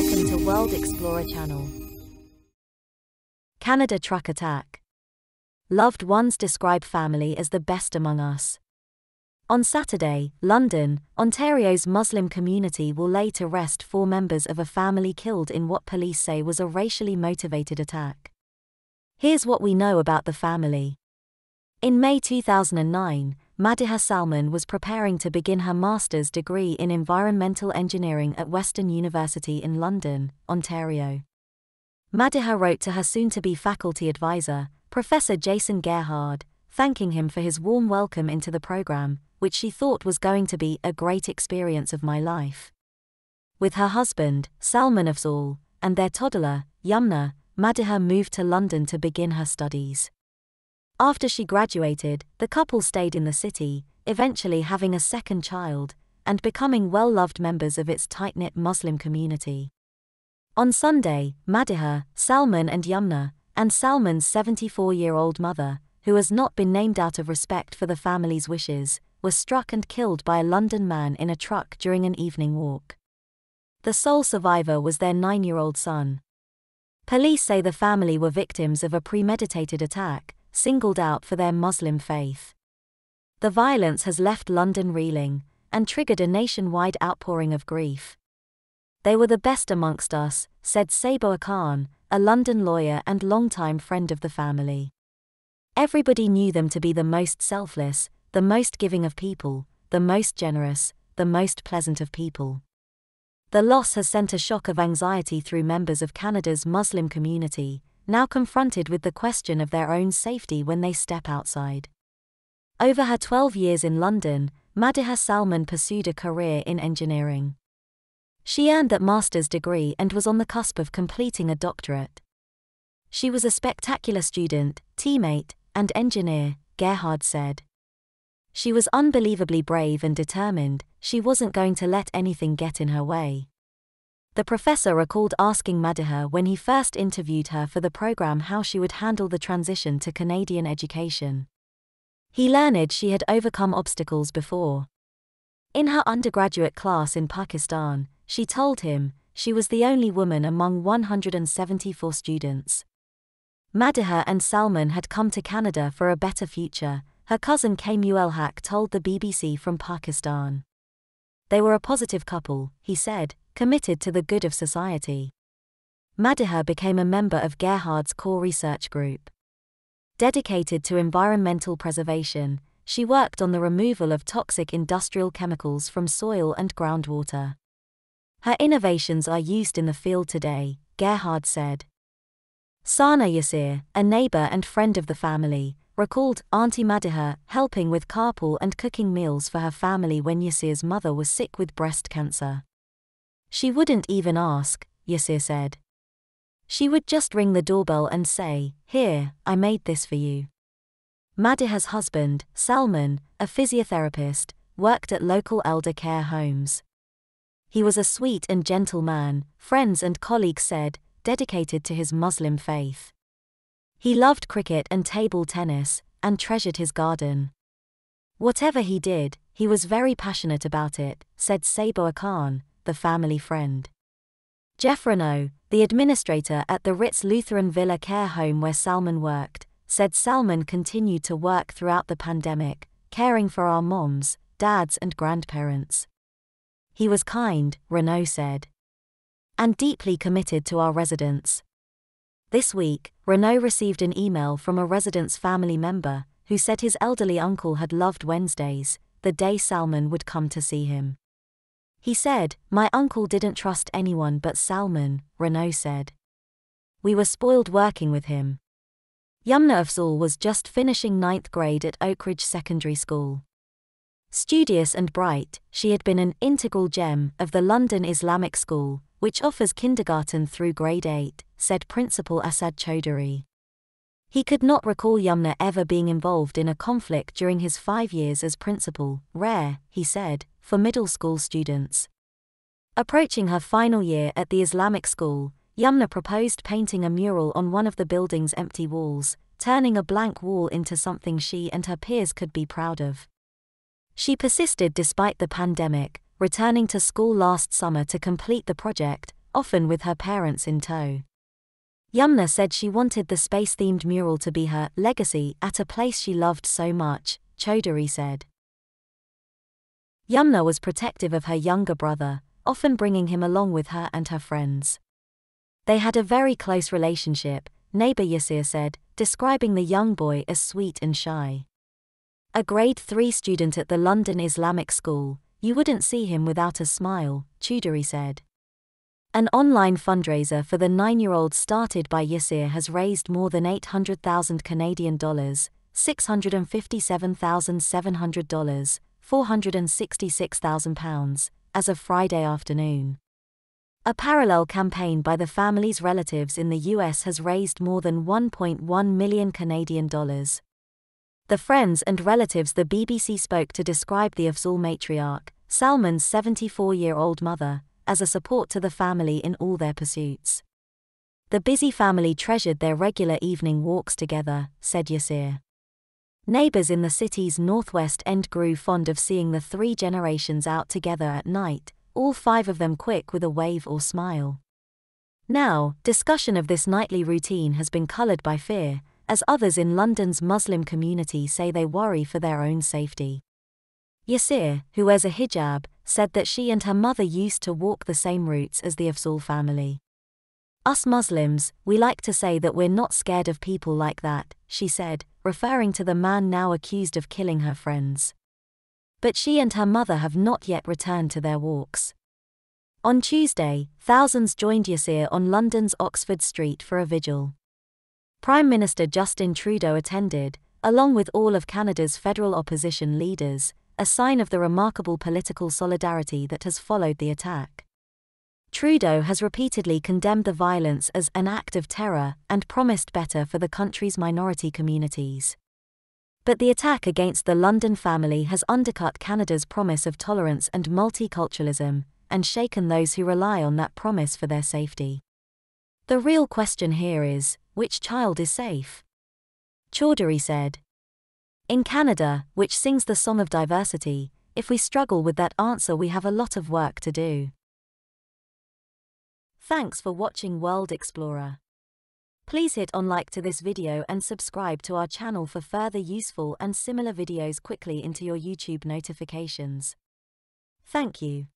Welcome to World Explorer Channel. Canada Truck Attack. Loved ones describe family as the best among us. On Saturday, London, Ontario's Muslim community will lay to rest four members of a family killed in what police say was a racially motivated attack. Here's what we know about the family. In May 2009, Madiha Salman was preparing to begin her master's degree in environmental engineering at Western University in London, Ontario. Madiha wrote to her soon to be faculty advisor, Professor Jason Gerhard, thanking him for his warm welcome into the program, which she thought was going to be a great experience of my life. With her husband, Salman Afzal, and their toddler, Yamna, Madiha moved to London to begin her studies. After she graduated, the couple stayed in the city, eventually having a second child, and becoming well loved members of its tight knit Muslim community. On Sunday, Madiha, Salman, and Yumna, and Salman's 74 year old mother, who has not been named out of respect for the family's wishes, were struck and killed by a London man in a truck during an evening walk. The sole survivor was their nine year old son. Police say the family were victims of a premeditated attack, singled out for their Muslim faith. The violence has left London reeling and triggered a nationwide outpouring of grief. They were the best amongst us, said Sabo Khan, a London lawyer and long-time friend of the family. Everybody knew them to be the most selfless, the most giving of people, the most generous, the most pleasant of people. The loss has sent a shock of anxiety through members of Canada's Muslim community, now confronted with the question of their own safety when they step outside. Over her 12 years in London, Madiha Salman pursued a career in engineering. She earned that master's degree and was on the cusp of completing a doctorate. She was a spectacular student, teammate, and engineer, Gerhard said. She was unbelievably brave and determined, she wasn't going to let anything get in her way. The professor recalled asking Madiha when he first interviewed her for the program how she would handle the transition to Canadian education. He learned she had overcome obstacles before. In her undergraduate class in Pakistan, she told him she was the only woman among 174 students. Madiha and Salman had come to Canada for a better future, her cousin Kamuel Haq told the BBC from Pakistan. They were a positive couple, he said, committed to the good of society. Madiher became a member of Gerhard's core research group. Dedicated to environmental preservation, she worked on the removal of toxic industrial chemicals from soil and groundwater. Her innovations are used in the field today, Gerhard said. Sana Yasir, a neighbor and friend of the family, recalled Auntie Madiha helping with carpool and cooking meals for her family when Yasir's mother was sick with breast cancer. She wouldn't even ask, Yasir said. She would just ring the doorbell and say, Here, I made this for you. Madiha's husband, Salman, a physiotherapist, worked at local elder care homes. He was a sweet and gentle man, friends and colleagues said, dedicated to his Muslim faith. He loved cricket and table tennis, and treasured his garden. Whatever he did, he was very passionate about it, said Sabor Khan, the family friend. Jeff Renault, the administrator at the Ritz Lutheran Villa Care Home where Salman worked, said Salman continued to work throughout the pandemic, caring for our moms, dads, and grandparents. He was kind, Renault said, and deeply committed to our residents. This week, Renault received an email from a resident's family member who said his elderly uncle had loved Wednesdays, the day Salman would come to see him. He said, My uncle didn't trust anyone but Salman, Renault said. We were spoiled working with him. Yamna Afzal was just finishing ninth grade at Oakridge Secondary School. Studious and bright, she had been an integral gem of the London Islamic School, which offers kindergarten through grade 8, said Principal Asad Choudhury. He could not recall Yamna ever being involved in a conflict during his five years as principal, rare, he said, for middle school students. Approaching her final year at the Islamic school, Yamna proposed painting a mural on one of the building's empty walls, turning a blank wall into something she and her peers could be proud of. She persisted despite the pandemic, returning to school last summer to complete the project, often with her parents in tow. Yamna said she wanted the space themed mural to be her legacy at a place she loved so much, Choudhury said. Yamna was protective of her younger brother, often bringing him along with her and her friends. They had a very close relationship, neighbor Yasir said, describing the young boy as sweet and shy. A grade 3 student at the London Islamic School, you wouldn't see him without a smile, Chudhary said. An online fundraiser for the nine-year-old started by Yasir has raised more than 800,000 Canadian dollars, $657,700, £466,000, as of Friday afternoon. A parallel campaign by the family's relatives in the US has raised more than 1.1 million Canadian dollars. The friends and relatives the BBC spoke to described the Afzal matriarch, Salman's 74 year old mother, as a support to the family in all their pursuits. The busy family treasured their regular evening walks together, said Yasir. Neighbors in the city's northwest end grew fond of seeing the three generations out together at night, all five of them quick with a wave or smile. Now, discussion of this nightly routine has been coloured by fear, as others in London's Muslim community say they worry for their own safety. Yasir, who wears a hijab, said that she and her mother used to walk the same routes as the Afzal family. Us Muslims, we like to say that we're not scared of people like that, she said, referring to the man now accused of killing her friends. But she and her mother have not yet returned to their walks. On Tuesday, thousands joined Yasir on London's Oxford Street for a vigil. Prime Minister Justin Trudeau attended, along with all of Canada's federal opposition leaders, a sign of the remarkable political solidarity that has followed the attack. Trudeau has repeatedly condemned the violence as an act of terror and promised better for the country's minority communities. But the attack against the London family has undercut Canada's promise of tolerance and multiculturalism, and shaken those who rely on that promise for their safety. The real question here is which child is safe? Chaudhary said. In Canada, which sings the song of diversity, if we struggle with that answer, we have a lot of work to do. Thanks for watching World Explorer. Please hit on like to this video and subscribe to our channel for further useful and similar videos quickly into your YouTube notifications. Thank you.